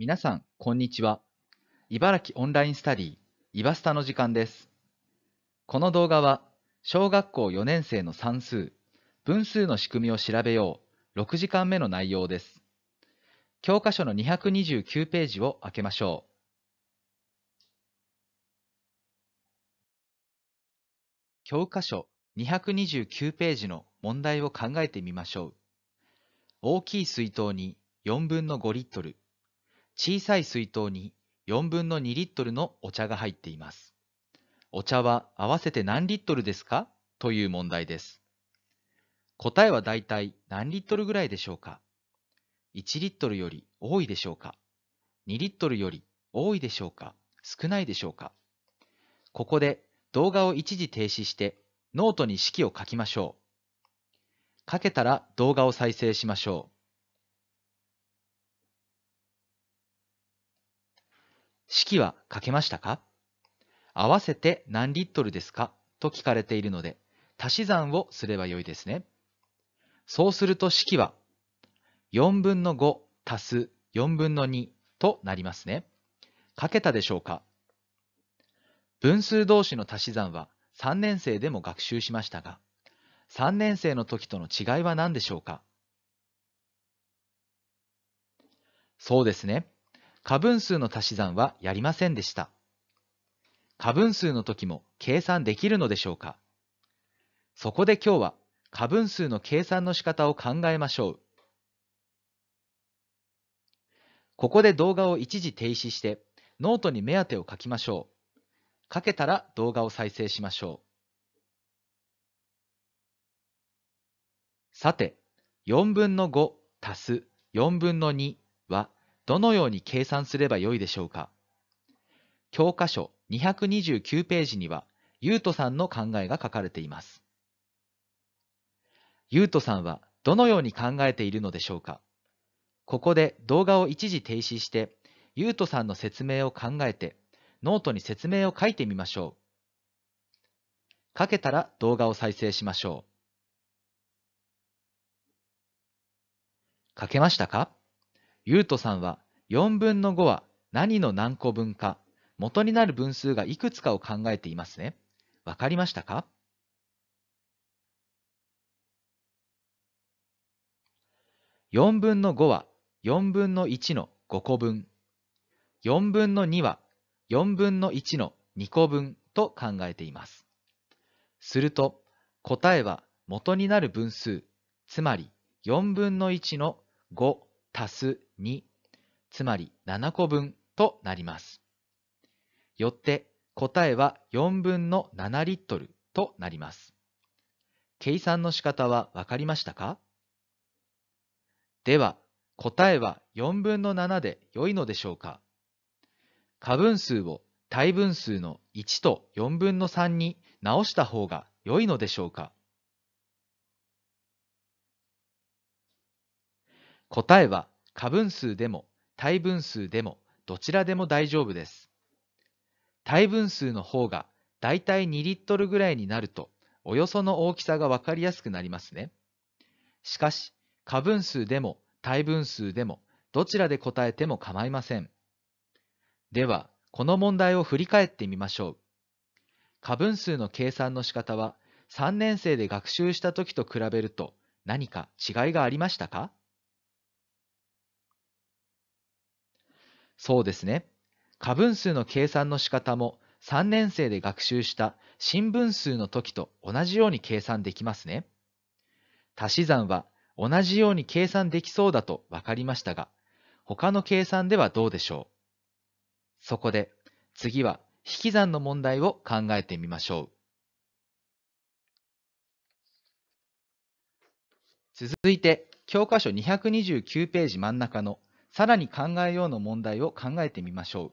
皆さん、こんにちは。茨城オンラインスタディ、イバスタの時間です。この動画は、小学校4年生の算数、分数の仕組みを調べよう、6時間目の内容です。教科書の229ページを開けましょう。教科書229ページの問題を考えてみましょう。大きい水筒に4分の5リットル、小さい水筒に4分の2リットルのお茶が入っています。お茶は合わせて何リットルですかという問題です。答えはだいたい何リットルぐらいでしょうか ?1 リットルより多いでしょうか ?2 リットルより多いでしょうか少ないでしょうかここで動画を一時停止してノートに式を書きましょう。書けたら動画を再生しましょう。式は書けましたか合わせて何リットルですかと聞かれているので、足し算をすればよいですね。そうすると式は、4分の5足す4分の2となりますね。書けたでしょうか分数同士の足し算は3年生でも学習しましたが、3年生の時との違いは何でしょうかそうですね。過分数の足し算はやりませんでした。過分数の時も計算できるのでしょうかそこで今日は過分数の計算の仕方を考えましょう。ここで動画を一時停止してノートに目当てを書きましょう。書けたら動画を再生しましょう。さて、4分の5足す4分の2はどのように計算すればよいでしょうか教科書229ページには、ゆうとさんの考えが書かれています。ゆうとさんはどのように考えているのでしょうかここで動画を一時停止して、ゆうとさんの説明を考えて、ノートに説明を書いてみましょう。書けたら動画を再生しましょう。書けましたかゆうとさんは4分の5は何の何個分か、元になる分数がいくつかを考えていますね。わかりましたか4分の5は4分の1の5個分。4分の2は4分の1の2個分と考えています。すると答えは元になる分数、つまり4分の1の5足す2つまり7個分となります。よって答えは4分の7リットルとなります。計算の仕方はわかりましたかでは、答えは4分の7で良いのでしょうか過分数を対分数の1と4分の3に直した方が良いのでしょうか答えは過分数でも対分数でもどちらでも大丈夫です。対分数の方がだいたい2リットルぐらいになるとおよその大きさがわかりやすくなりますね。しかし、過分数でも対分数でもどちらで答えても構いません。では、この問題を振り返ってみましょう。過分数の計算の仕方は3年生で学習した時と比べると何か違いがありましたかそうですね。過分数の計算の仕方も3年生で学習した新分数の時と同じように計算できますね。足し算は同じように計算できそうだと分かりましたが、他の計算ではどうでしょうそこで次は引き算の問題を考えてみましょう。続いて教科書229ページ真ん中のさらに考えようの問題を考えてみましょ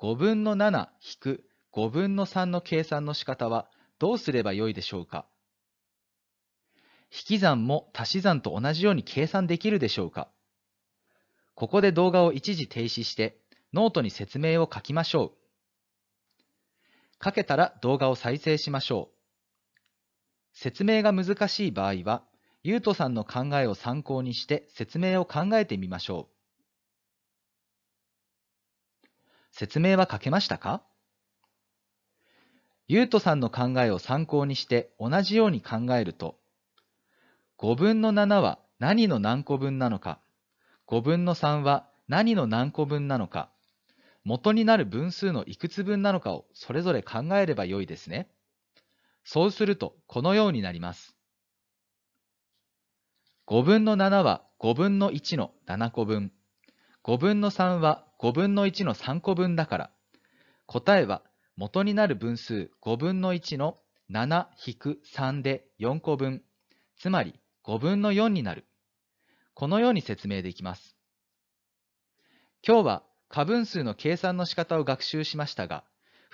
う。5分の7引く5分の3の計算の仕方はどうすればよいでしょうか引き算も足し算と同じように計算できるでしょうかここで動画を一時停止してノートに説明を書きましょう。書けたら動画を再生しましょう。説明が難しい場合はゆうとさんの考えを参考にして説明を考えてみましょう。説明は書けましたかゆうとさんの考えを参考にして同じように考えると、5分の7は何の何個分なのか、5分の3は何の何個分なのか、元になる分数のいくつ分なのかをそれぞれ考えればよいですね。そうするとこのようになります。5分の7は5分の1の7個分。5分の3は5分の1の3個分だから。答えは元になる分数5分の1の7-3で4個分。つまり5分の4になる。このように説明できます。今日は過分数の計算の仕方を学習しましたが、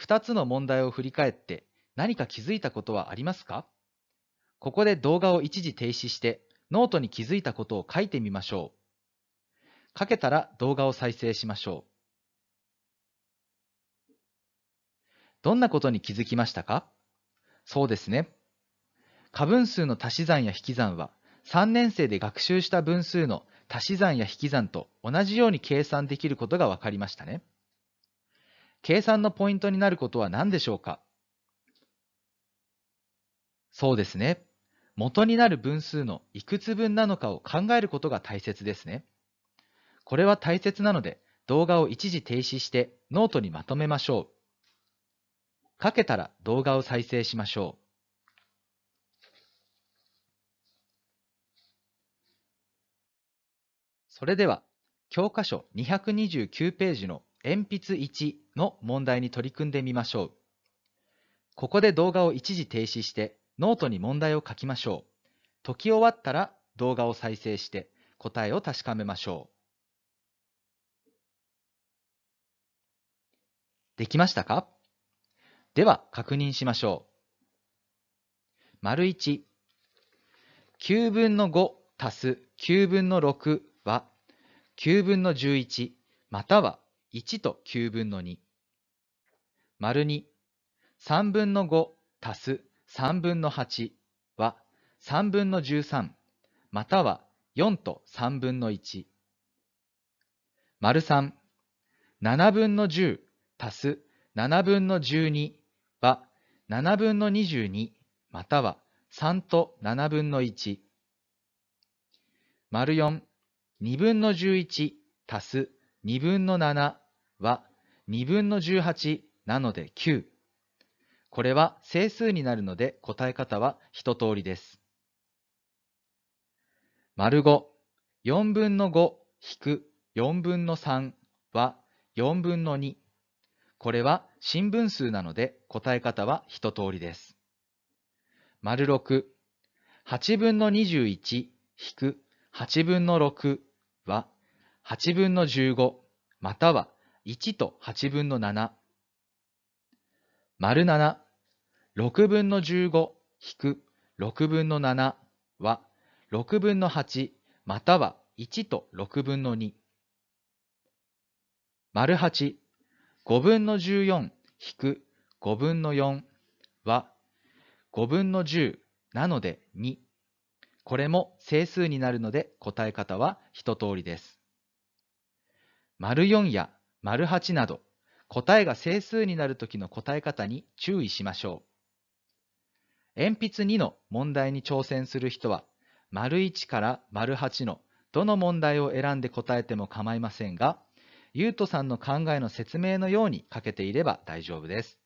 2つの問題を振り返って何か気づいたことはありますかここで動画を一時停止してノートに気づいたことを書いてみましょう。書けたら動画を再生しましょう。どんなことに気づきましたかそうですね。過分数の足し算や引き算は3年生で学習した分数の足し算や引き算と同じように計算できることがわかりましたね。計算のポイントになることは何でしょうかそうですね。元になる分数のいくつ分なのかを考えることが大切ですね。これは大切なので動画を一時停止してノートにまとめましょう。書けたら動画を再生しましょう。それでは教科書229ページの鉛筆1の問題に取り組んでみましょう。ここで動画を一時停止してノートに問題を書きましょう。解き終わったら動画を再生して答えを確かめましょう。できましたかでは確認しましょう。丸1、9分の5足す9分の6は9分の11または1と9分の2。丸2、3分の5足す3分の8は3分の13または4と3分の1。丸3、7分の10足す7分の12は7分の22または3と7分の1。丸4、2分の11足す2分の7は2分の18なので9。これは整数になるので答え方は一通りです。丸5、4分の5引く4分の3は4分の2。これは新分数なので答え方は一通りです。丸6、8分の21引く8分の6は8分の15または1と8分の7。丸7、6分の15引く6分の7は6分の8または1と6分の2。丸8、5分の14引く5分の4は5分の10なので2。これも整数になるので答え方は一通りです。丸4や丸8など答えが整数になるときの答え方に注意しましょう。鉛筆2の問題に挑戦する人は、丸1から丸8のどの問題を選んで答えても構いませんが、ゆうとさんの考えの説明のように書けていれば大丈夫です。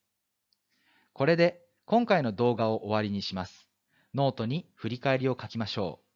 これで今回の動画を終わりにします。ノートに振り返りを書きましょう。